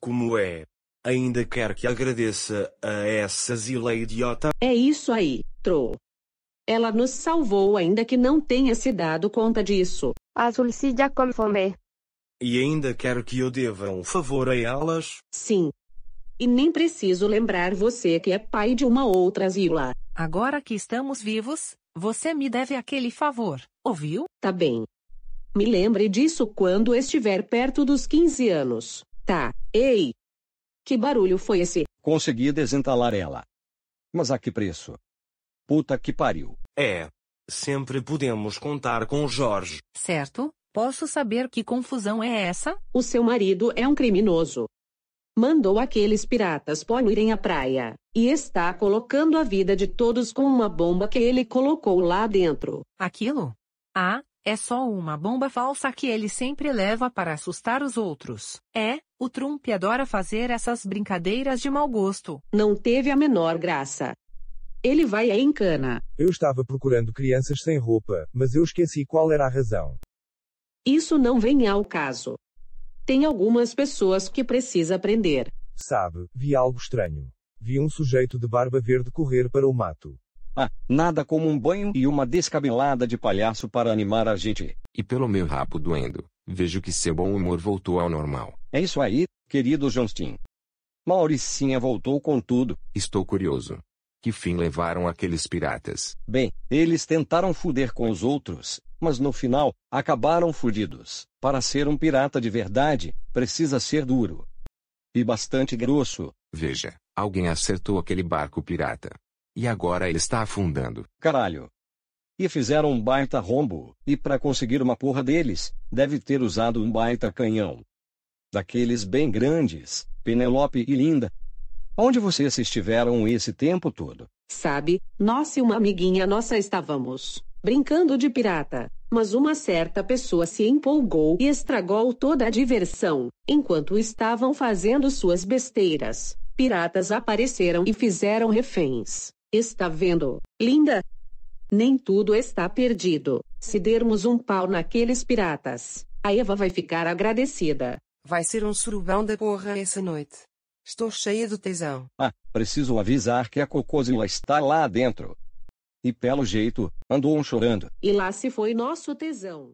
como é. Ainda quer que agradeça a essa zila idiota. É isso aí, Tro. Ela nos salvou ainda que não tenha se dado conta disso. Azulcilla com fome. E ainda quer que eu deva um favor a elas? Sim. E nem preciso lembrar você que é pai de uma outra zila. Agora que estamos vivos, você me deve aquele favor, ouviu? Tá bem. Me lembre disso quando estiver perto dos 15 anos. Tá, ei! Que barulho foi esse? Consegui desentalar ela. Mas a que preço? Puta que pariu. É. Sempre podemos contar com o Jorge. Certo? Posso saber que confusão é essa? O seu marido é um criminoso. Mandou aqueles piratas poluírem a praia. E está colocando a vida de todos com uma bomba que ele colocou lá dentro. Aquilo? Ah, é só uma bomba falsa que ele sempre leva para assustar os outros. É, o Trump adora fazer essas brincadeiras de mau gosto. Não teve a menor graça. Ele vai em cana. Eu estava procurando crianças sem roupa, mas eu esqueci qual era a razão. Isso não vem ao caso. Tem algumas pessoas que precisa aprender. Sabe, vi algo estranho. Vi um sujeito de barba verde correr para o mato. Ah, nada como um banho e uma descabelada de palhaço para animar a gente. E pelo meu rapo doendo, vejo que seu bom humor voltou ao normal. É isso aí, querido Johnston. Mauricinha voltou com tudo. Estou curioso. Que fim levaram aqueles piratas? Bem, eles tentaram fuder com os outros, mas no final, acabaram fudidos. Para ser um pirata de verdade, precisa ser duro. E bastante grosso. Veja, alguém acertou aquele barco pirata. E agora ele está afundando. Caralho. E fizeram um baita rombo, e para conseguir uma porra deles, deve ter usado um baita canhão. Daqueles bem grandes, Penelope e Linda. Onde vocês estiveram esse tempo todo? Sabe, nós e uma amiguinha nossa estávamos brincando de pirata, mas uma certa pessoa se empolgou e estragou toda a diversão, enquanto estavam fazendo suas besteiras. Piratas apareceram e fizeram reféns. Está vendo, linda? Nem tudo está perdido. Se dermos um pau naqueles piratas, a Eva vai ficar agradecida. Vai ser um surubão da porra essa noite. Estou cheia de tesão. Ah, preciso avisar que a Cocôzila está lá dentro. E pelo jeito, andou um chorando. E lá se foi nosso tesão.